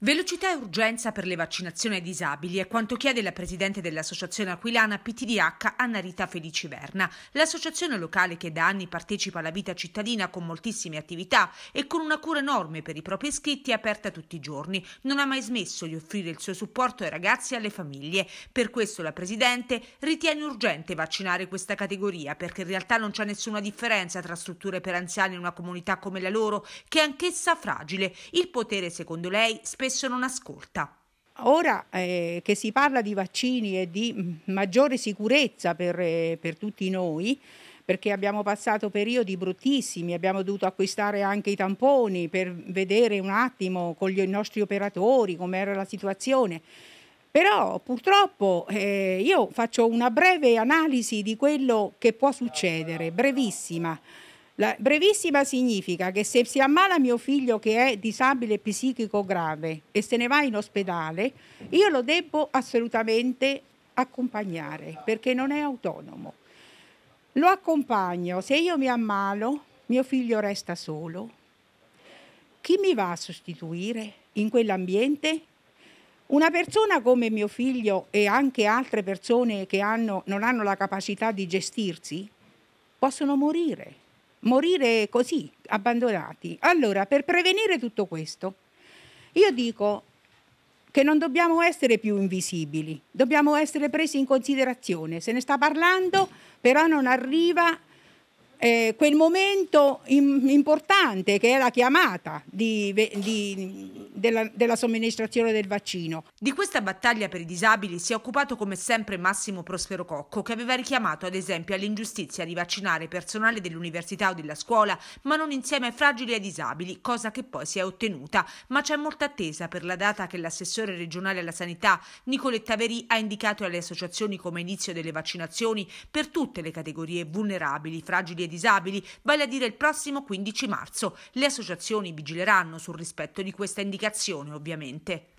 Velocità e urgenza per le vaccinazioni ai disabili è quanto chiede la presidente dell'associazione aquilana PTDH Anna Felici Verna. l'associazione locale che da anni partecipa alla vita cittadina con moltissime attività e con una cura enorme per i propri iscritti aperta tutti i giorni. Non ha mai smesso di offrire il suo supporto ai ragazzi e alle famiglie. Per questo la presidente ritiene urgente vaccinare questa categoria perché in realtà non c'è nessuna differenza tra strutture per anziani in una comunità come la loro, che è anch'essa fragile. Il potere, secondo lei, spesso spesso non ascolta. Ora eh, che si parla di vaccini e di mm, maggiore sicurezza per, eh, per tutti noi, perché abbiamo passato periodi bruttissimi, abbiamo dovuto acquistare anche i tamponi per vedere un attimo con i nostri operatori com'era la situazione. Però purtroppo eh, io faccio una breve analisi di quello che può succedere, brevissima. La brevissima significa che se si ammala mio figlio che è disabile psichico grave e se ne va in ospedale, io lo devo assolutamente accompagnare perché non è autonomo. Lo accompagno, se io mi ammalo, mio figlio resta solo. Chi mi va a sostituire in quell'ambiente? Una persona come mio figlio e anche altre persone che hanno, non hanno la capacità di gestirsi possono morire morire così, abbandonati. Allora, per prevenire tutto questo, io dico che non dobbiamo essere più invisibili, dobbiamo essere presi in considerazione. Se ne sta parlando, però non arriva eh, quel momento in, importante che è la chiamata di, di, della, della somministrazione del vaccino. Di questa battaglia per i disabili si è occupato come sempre Massimo Prospero Cocco, che aveva richiamato ad esempio all'ingiustizia di vaccinare personale dell'università o della scuola, ma non insieme ai fragili e ai disabili, cosa che poi si è ottenuta. Ma c'è molta attesa per la data che l'assessore regionale alla sanità Nicoletta Verì ha indicato alle associazioni come inizio delle vaccinazioni per tutte le categorie vulnerabili, fragili e disabili, vale a dire il prossimo 15 marzo. Le associazioni vigileranno sul rispetto di questa indicazione applicazione ovviamente.